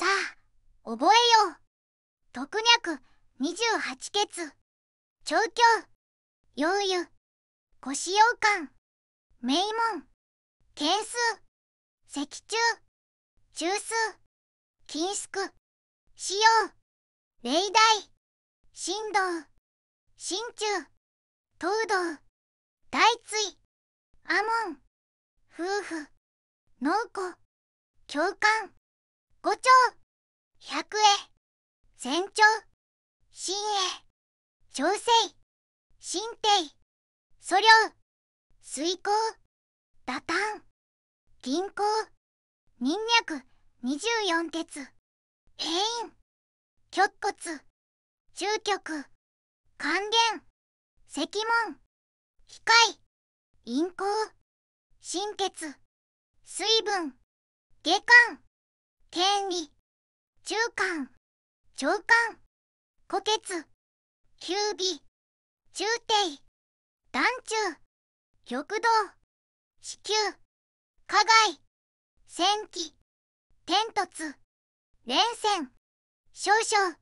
さあ、覚えよう。特脈、二十八穴。調教、陽湯、腰羊羹、名門、点数、脊柱、中枢、金宿、使用、霊大、振動、心中、東道、大椎、アモン、夫婦、農庫、共感。5丁百0 0へ船長新鋭調整新帝素量水耕打炭、銀行人脈二十四鉄平イン極骨中極還元石門機械陰行心血水分下巻権利中間長官虎血九尾中帝団中玉堂子宮加害戦記天突連戦少々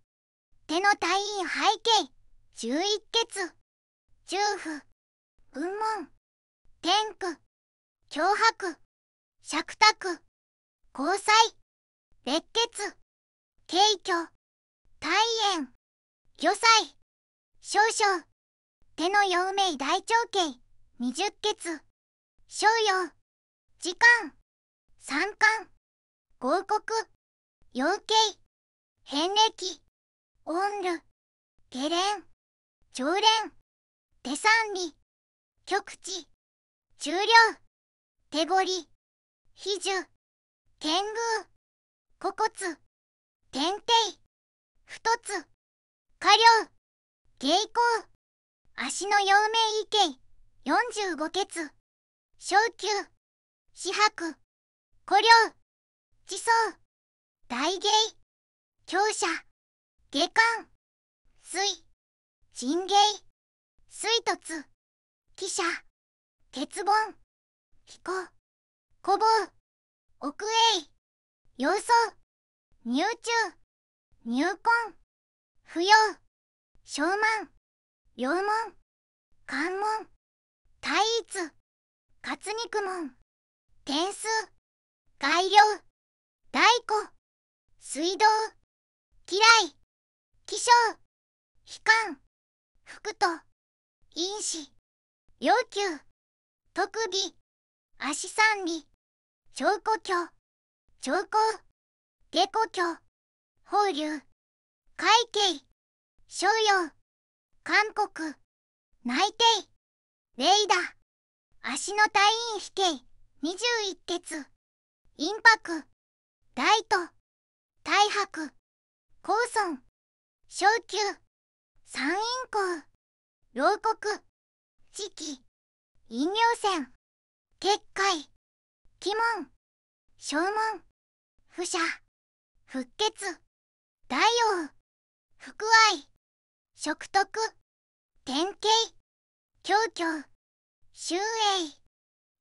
手の退院背景十一血重夫雲門天区、脅迫釈託交際列血軽挙大炎魚菜少々手の陽明大腸経二十血少陽、時間三冠合国陽鶏変歴オンル下廉、常連手三里極地中量手彫り比重天宮。ここつ天帝ふとつ下流芸行足の陽明池四十五血、小級四白古領地層大芸強者下巻水神芸水突汽車鉄盆飛行古防奥営郵送入中入婚扶養小満養門関門対一活肉門点数改良大鼓水道嫌い気象悲観福と因子要求特技足三里証拠郷。長江下古橋法流会計、商用韓国内定レイダ足の隊員飛型21血インパク大都、ト大白高村昇級山陰港牢国四季、陰陽船結界鬼門正門不捨復血、大王福愛食徳典型狂狂、周永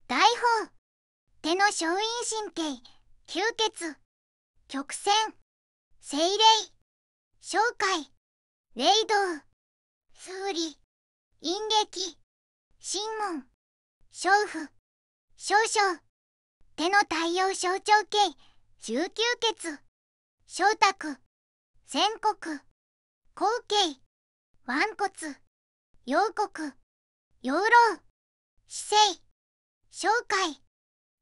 大砲手の小陰神経吸血曲線精霊紹介霊道数理陰劇、神門娼婦少々手の太陽象徴形中吸血小卓仙国後継腕骨陽国養老姿勢紹介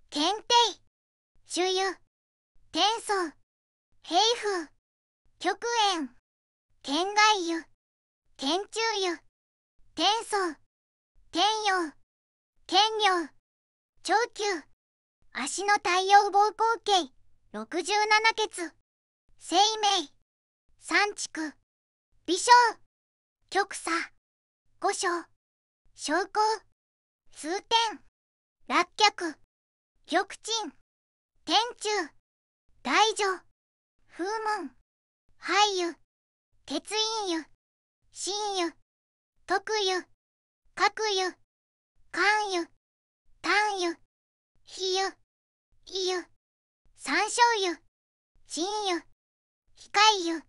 検定周遊転送平風極縁天外湯天中湯天送天陽天領長久足の太陽膀胱系67血生命三畜微笑極左五章昇降数天落脚玉鎮天中大女風門俳優鉄印油真油特油各油関油丹油比油伊油山椒油、珍油、控え油、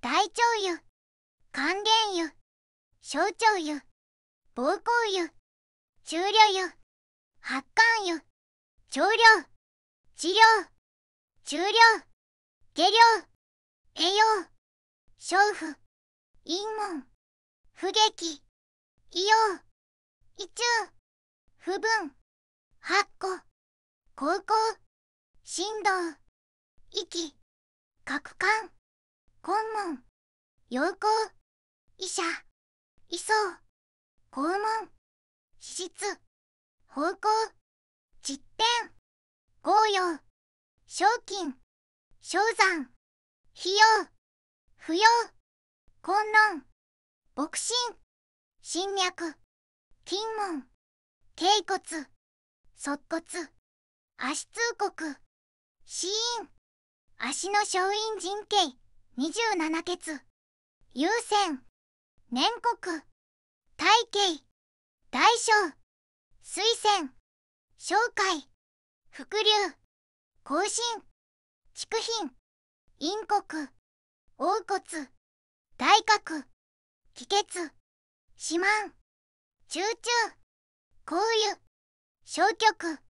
大腸油、還元油、小腸油、膀胱油、中量油、発汗油、調量、治療、中量、下量、栄養、消腐、陰門、不劇、異様、異中、不分、発酵、高校、振動息角館肛門陽光医者位相肛門脂質方向実点合用、賞金昇賛、費用不要困難、牧神侵略金門頸骨側骨足通告。死因足の小院神経27血優先年国大系大小水仙紹介伏流更新畜品陰国王骨大角気血四万中中紅油小極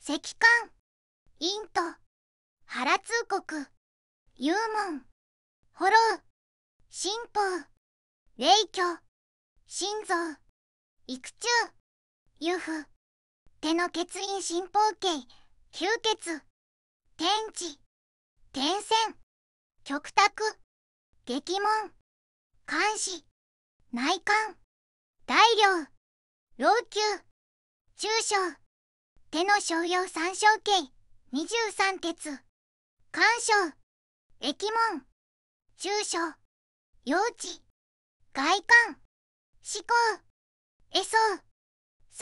石棺陰と原通告幽門ホロー新法霊居心臓育中由布手の血印心包茎吸血天地天線極託激門監視内観大量老朽中小手の商用三小二十三鉄干渉、駅門住所用地外観思考餌、そ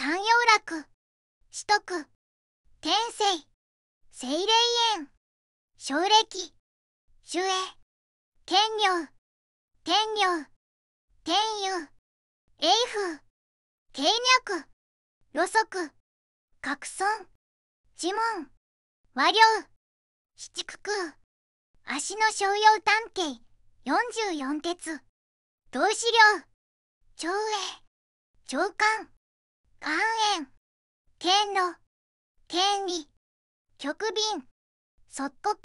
山陽楽取得天聖精霊園小暦、守衛天領天領天佑英風軽脈、路足、格尊呪文和領七九九足の商用探偵十四鉄投資料長衛長官官園剣路天理極便即刻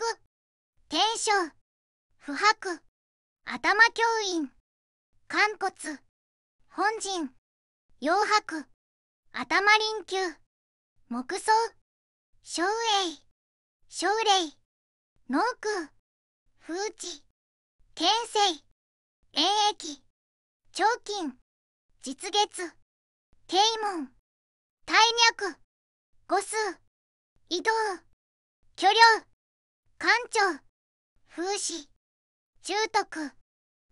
天正不白頭教員肝骨本人洋白頭臨球木僧小英奨励農区、風地、天政、遠益長金実月慶門大脈五数移動巨量官庁風刺中徳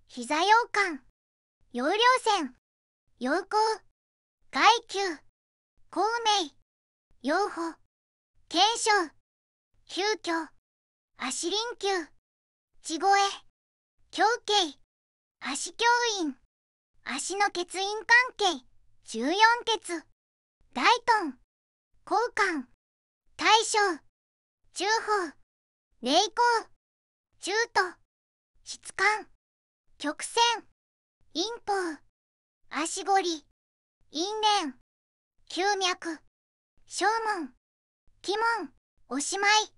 膝洋羹容量線陽光外球孔明養護検証急遽足臨級地声胸径足教員足の欠員関係十四欠大ト交換大将中宝霊光中途質感曲線陰謀足ごり因縁宮脈正門鬼門おしまい